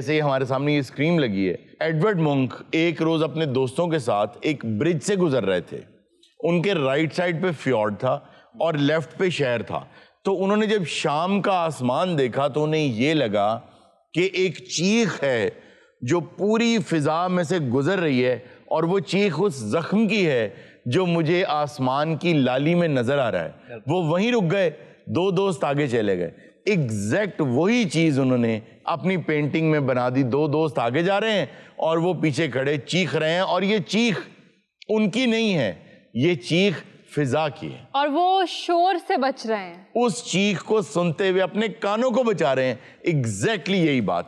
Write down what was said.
जैसे ही हमारे सामने ये स्क्रीन लगी है एडवर्ड मुंक एक रोज अपने दोस्तों के साथ एक ब्रिज से गुजर रहे थे उनके राइट साइड पे फ्योर्ड था और लेफ्ट पे शहर था तो उन्होंने जब शाम का आसमान देखा तो उन्हें ये लगा कि एक चीख है जो पूरी फिजा में से गुजर रही है और वो चीख उस जख्म की है जो मुझे आसमान की लाली में नजर आ रहा है वो वहीं रुक गए दो दोस्त आगे चले गए एग्जैक्ट वही चीज़ उन्होंने अपनी पेंटिंग में बना दी दो दोस्त आगे जा रहे हैं और वो पीछे खड़े चीख रहे हैं और ये चीख उनकी नहीं है ये चीख फिजा की है और वो शोर से बच रहे हैं उस चीख को सुनते हुए अपने कानों को बचा रहे हैं एग्जैक्टली exactly यही बात